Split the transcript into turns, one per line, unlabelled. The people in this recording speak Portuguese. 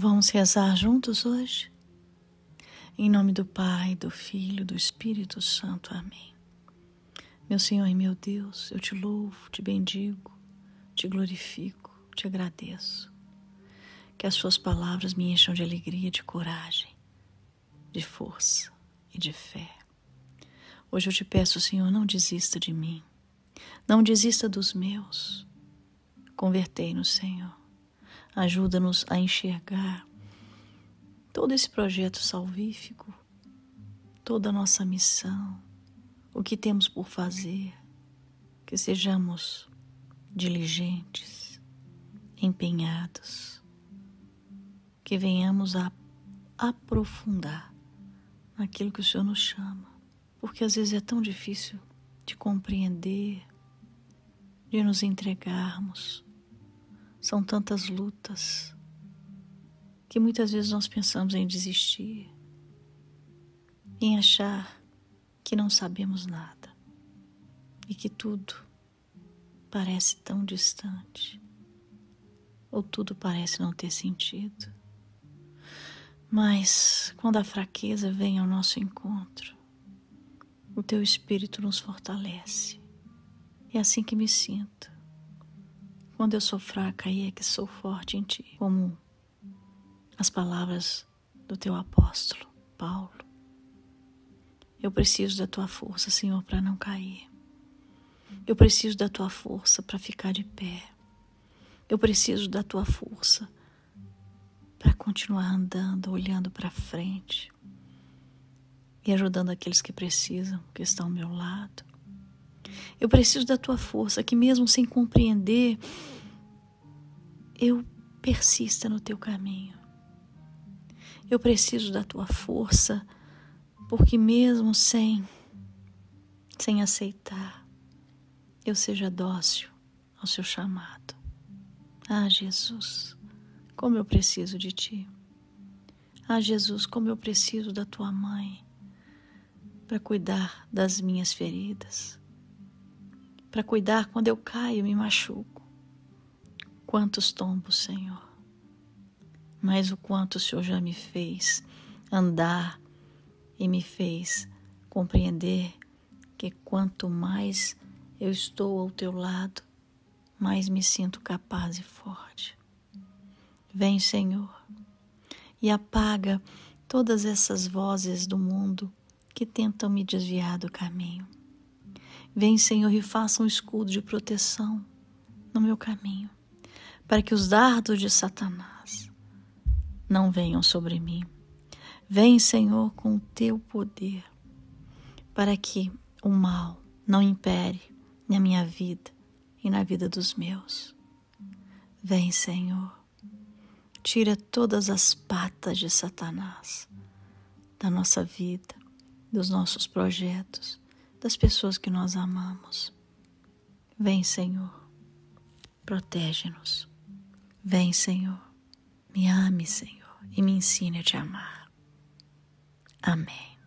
Vamos rezar juntos hoje? Em nome do Pai, do Filho, do Espírito Santo. Amém. Meu Senhor e meu Deus, eu te louvo, te bendigo, te glorifico, te agradeço. Que as suas palavras me encham de alegria, de coragem, de força e de fé. Hoje eu te peço, Senhor, não desista de mim. Não desista dos meus. Convertei no Senhor ajuda-nos a enxergar todo esse projeto salvífico, toda a nossa missão, o que temos por fazer, que sejamos diligentes, empenhados, que venhamos a aprofundar naquilo que o Senhor nos chama, porque às vezes é tão difícil de compreender, de nos entregarmos são tantas lutas que muitas vezes nós pensamos em desistir, em achar que não sabemos nada e que tudo parece tão distante ou tudo parece não ter sentido. Mas quando a fraqueza vem ao nosso encontro, o teu espírito nos fortalece. É assim que me sinto quando eu sou fraca, aí é que sou forte em ti. Como as palavras do teu apóstolo, Paulo. Eu preciso da tua força, Senhor, para não cair. Eu preciso da tua força para ficar de pé. Eu preciso da tua força para continuar andando, olhando para frente e ajudando aqueles que precisam, que estão ao meu lado. Eu preciso da tua força, que mesmo sem compreender, eu persista no teu caminho. Eu preciso da tua força, porque mesmo sem sem aceitar, eu seja dócil ao seu chamado. Ah, Jesus, como eu preciso de ti. Ah, Jesus, como eu preciso da tua mãe para cuidar das minhas feridas para cuidar quando eu caio e me machuco. Quantos tombos, Senhor! Mas o quanto o Senhor já me fez andar e me fez compreender que quanto mais eu estou ao teu lado, mais me sinto capaz e forte. Vem, Senhor, e apaga todas essas vozes do mundo que tentam me desviar do caminho. Vem, Senhor, e faça um escudo de proteção no meu caminho, para que os dardos de Satanás não venham sobre mim. Vem, Senhor, com o teu poder, para que o mal não impere na minha vida e na vida dos meus. Vem, Senhor, tira todas as patas de Satanás da nossa vida, dos nossos projetos das pessoas que nós amamos. Vem, Senhor, protege-nos. Vem, Senhor, me ame, Senhor, e me ensine a te amar. Amém.